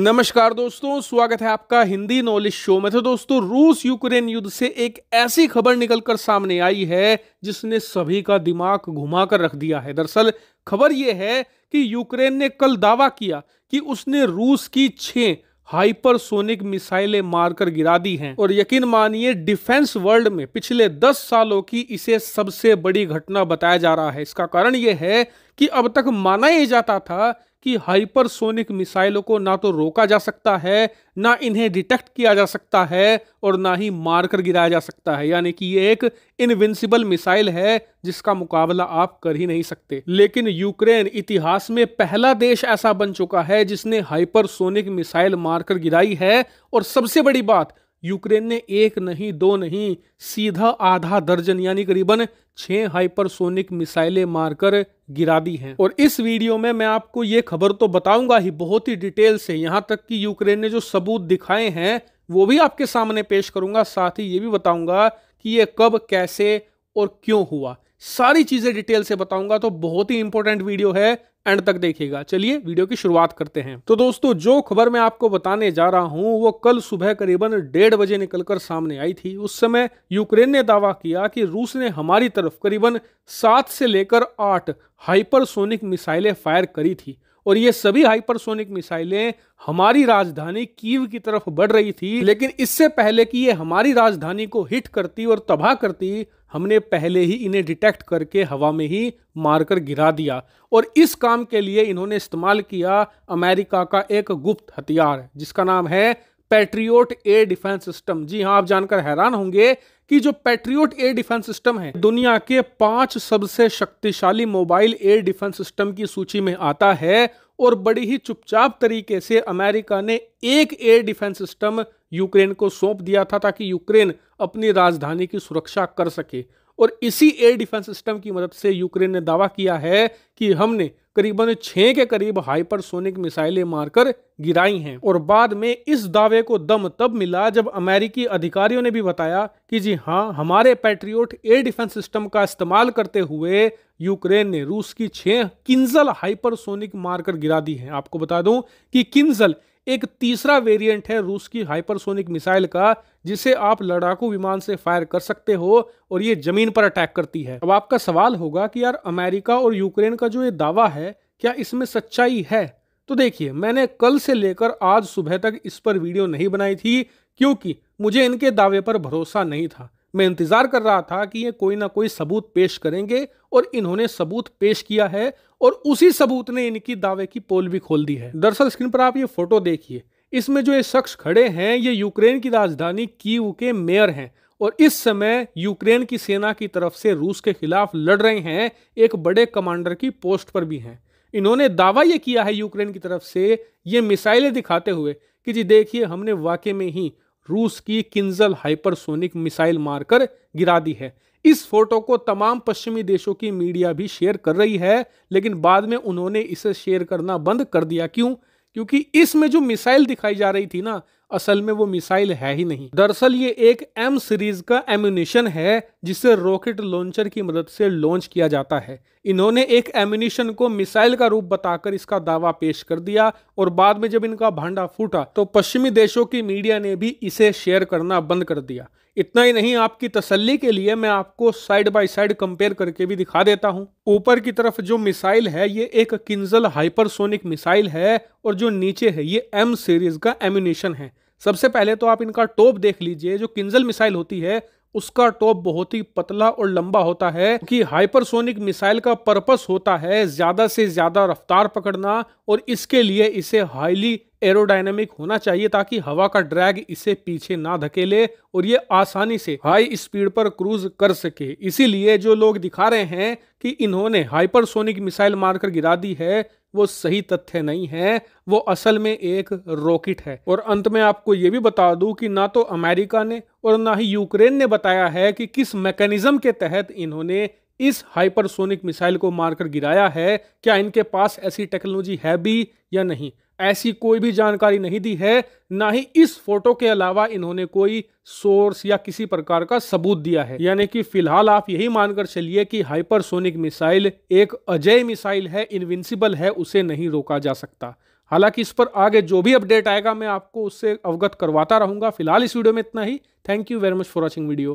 नमस्कार दोस्तों स्वागत है आपका हिंदी नॉलेज शो में तो दोस्तों रूस यूक्रेन युद्ध से एक ऐसी खबर निकलकर सामने आई है जिसने सभी का दिमाग घुमा कर रख दिया है दरअसल खबर यह है कि यूक्रेन ने कल दावा किया कि उसने रूस की छह हाइपरसोनिक मिसाइलें मारकर गिरा दी हैं और यकीन मानिए डिफेंस वर्ल्ड में पिछले 10 सालों की इसे सबसे बड़ी घटना बताया जा रहा है इसका कारण यह है कि अब तक माना यह जाता था कि हाइपरसोनिक मिसाइलों को ना तो रोका जा सकता है ना इन्हें डिटेक्ट किया जा सकता है और ना ही मारकर गिराया जा सकता है यानी कि ये एक इनविंसिबल मिसाइल है जिसका मुकाबला आप कर ही नहीं सकते लेकिन यूक्रेन इतिहास में पहला देश ऐसा बन चुका है जिसने हाइपरसोनिक मिसाइल मारकर गिराई है और सबसे बड़ी बात यूक्रेन ने एक नहीं दो नहीं सीधा आधा दर्जन यानी करीबन छह हाइपरसोनिक मिसाइलें मारकर गिरा दी हैं और इस वीडियो में मैं आपको ये खबर तो बताऊंगा ही बहुत ही डिटेल से यहाँ तक कि यूक्रेन ने जो सबूत दिखाए हैं वो भी आपके सामने पेश करूंगा साथ ही ये भी बताऊंगा कि ये कब कैसे और क्यों हुआ सारी चीज़ें डिटेल से बताऊंगा तो बहुत ही इंपॉर्टेंट वीडियो है एंड तक देखिएगा चलिए वीडियो की शुरुआत करते हैं तो दोस्तों जो खबर मैं आपको बताने जा रहा हूं वो कल सुबह करीबन डेढ़ बजे निकलकर सामने आई थी उस समय यूक्रेन ने दावा किया कि रूस ने हमारी तरफ करीबन सात से लेकर आठ हाइपरसोनिक मिसाइलें फायर करी थी और ये सभी हाइपरसोनिक मिसाइलें हमारी राजधानी कीव की तरफ बढ़ रही थी लेकिन इससे पहले कि ये हमारी राजधानी को हिट करती और तबाह करती हमने पहले ही इन्हें डिटेक्ट करके हवा में ही मारकर गिरा दिया और इस काम के लिए इन्होंने इस्तेमाल किया अमेरिका का एक गुप्त हथियार जिसका नाम है पेट्रियोट एयर डिफेंस सिस्टम जी हाँ आप जानकर हैरान होंगे कि जो पैट्रियोट एयर डिफेंस सिस्टम है दुनिया के पांच सबसे शक्तिशाली मोबाइल एयर डिफेंस सिस्टम की सूची में आता है और बड़ी ही चुपचाप तरीके से अमेरिका ने एक एयर डिफेंस सिस्टम यूक्रेन को सौंप दिया था ताकि यूक्रेन अपनी राजधानी की सुरक्षा कर सके और इसी एयर डिफेंस सिस्टम की मदद से यूक्रेन ने दावा किया है कि हमने करीबन छः के करीब हाइपरसोनिक मिसाइलें मारकर गिराई हैं और बाद में इस दावे को दम तब मिला जब अमेरिकी अधिकारियों ने भी बताया कि जी हाँ हमारे पैट्रियोट एयर डिफेंस सिस्टम का इस्तेमाल करते हुए यूक्रेन ने रूस की छः किंजल हाइपरसोनिक मारकर गिरा दी हैं आपको बता दूं कि किंजल एक तीसरा वेरिएंट है रूस की हाइपरसोनिक मिसाइल का जिसे आप लड़ाकू विमान से फायर कर सकते हो और ये जमीन पर अटैक करती है अब आपका सवाल होगा कि यार अमेरिका और यूक्रेन का जो ये दावा है क्या इसमें सच्चाई है तो देखिए मैंने कल से लेकर आज सुबह तक इस पर वीडियो नहीं बनाई थी क्योंकि मुझे इनके दावे पर भरोसा नहीं था मैं इंतज़ार कर रहा था कि ये कोई ना कोई सबूत पेश करेंगे और इन्होंने सबूत पेश किया है और उसी सबूत ने इनकी दावे की पोल भी खोल दी है दरअसल स्क्रीन पर आप ये फोटो देखिए इसमें जो ये शख्स खड़े हैं ये यूक्रेन की राजधानी कीव के मेयर हैं और इस समय यूक्रेन की सेना की तरफ से रूस के खिलाफ लड़ रहे हैं एक बड़े कमांडर की पोस्ट पर भी हैं इन्होंने दावा ये किया है यूक्रेन की तरफ से ये मिसाइलें दिखाते हुए कि जी देखिए हमने वाकई में ही रूस की किंजल हाइपरसोनिक मिसाइल मारकर गिरा दी है इस फोटो को तमाम पश्चिमी देशों की मीडिया भी शेयर कर रही है लेकिन बाद में उन्होंने इसे शेयर करना बंद कर दिया क्यों क्योंकि इसमें जो मिसाइल दिखाई जा रही थी ना असल में वो मिसाइल है ही नहीं दरअसल ये एक एम सीरीज का एम्यूनिशन है जिसे रॉकेट लॉन्चर की मदद से लॉन्च किया जाता है इन्होंने एक एम्यूनिशन को मिसाइल का रूप बताकर इसका दावा पेश कर दिया और बाद में जब इनका भांडा फूटा तो पश्चिमी देशों की मीडिया ने भी इसे शेयर करना बंद कर दिया इतना ही नहीं आपकी तसल्ली के लिए मैं आपको साइड बाय साइड कंपेयर करके भी दिखा देता हूँ ऊपर की तरफ जो मिसाइल है ये एक किंजल हाइपरसोनिक मिसाइल है और जो नीचे है ये एम सीरीज का एम्यूनिशन है सबसे पहले तो आप इनका टोप देख लीजिए जो किंजल मिसाइल होती है उसका टॉप बहुत ही पतला और लंबा होता है कि हाइपरसोनिक मिसाइल का पर्पस होता है ज्यादा से ज्यादा रफ्तार पकड़ना और इसके लिए इसे हाईली एरोडायनेमिक होना चाहिए ताकि हवा का ड्रैग इसे पीछे ना धकेले और ये आसानी से हाई स्पीड पर क्रूज कर सके इसीलिए जो लोग दिखा रहे हैं कि इन्होंने हाइपरसोनिक मिसाइल मारकर गिरा दी है वो सही तथ्य नहीं है वो असल में एक रॉकेट है और अंत में आपको ये भी बता दूं कि ना तो अमेरिका ने और ना ही यूक्रेन ने बताया है कि किस मैकेनिज्म के तहत इन्होंने इस हाइपरसोनिक मिसाइल को मारकर गिराया है क्या इनके पास ऐसी टेक्नोलॉजी है भी या नहीं ऐसी कोई भी जानकारी नहीं दी है ना ही इस फोटो के अलावा इन्होंने कोई सोर्स या किसी प्रकार का सबूत दिया है यानी कि फिलहाल आप यही मानकर चलिए कि हाइपरसोनिक मिसाइल एक अजय मिसाइल है इनविंसिबल है उसे नहीं रोका जा सकता हालांकि इस पर आगे जो भी अपडेट आएगा मैं आपको उससे अवगत करवाता रहूंगा फिलहाल इस वीडियो में इतना ही thank you very much for watching video